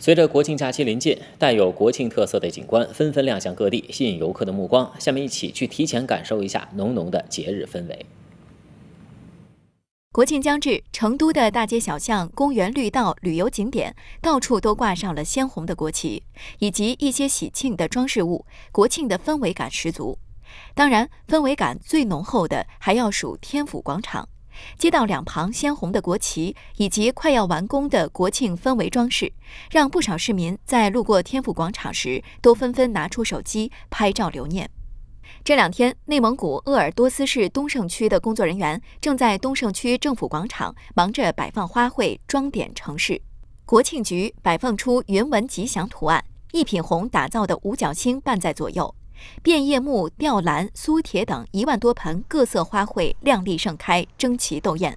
随着国庆假期临近，带有国庆特色的景观纷纷亮相各地，吸引游客的目光。下面一起去提前感受一下浓浓的节日氛围。国庆将至，成都的大街小巷、公园绿道、旅游景点到处都挂上了鲜红的国旗以及一些喜庆的装饰物，国庆的氛围感十足。当然，氛围感最浓厚的还要数天府广场。街道两旁鲜红的国旗以及快要完工的国庆氛围装饰，让不少市民在路过天府广场时都纷纷拿出手机拍照留念。这两天，内蒙古鄂尔多斯市东胜区的工作人员正在东胜区政府广场忙着摆放花卉，装点城市。国庆局摆放出云纹吉祥图案，一品红打造的五角星伴在左右。变叶木、吊兰、苏铁等一万多盆各色花卉靓丽盛开，争奇斗艳。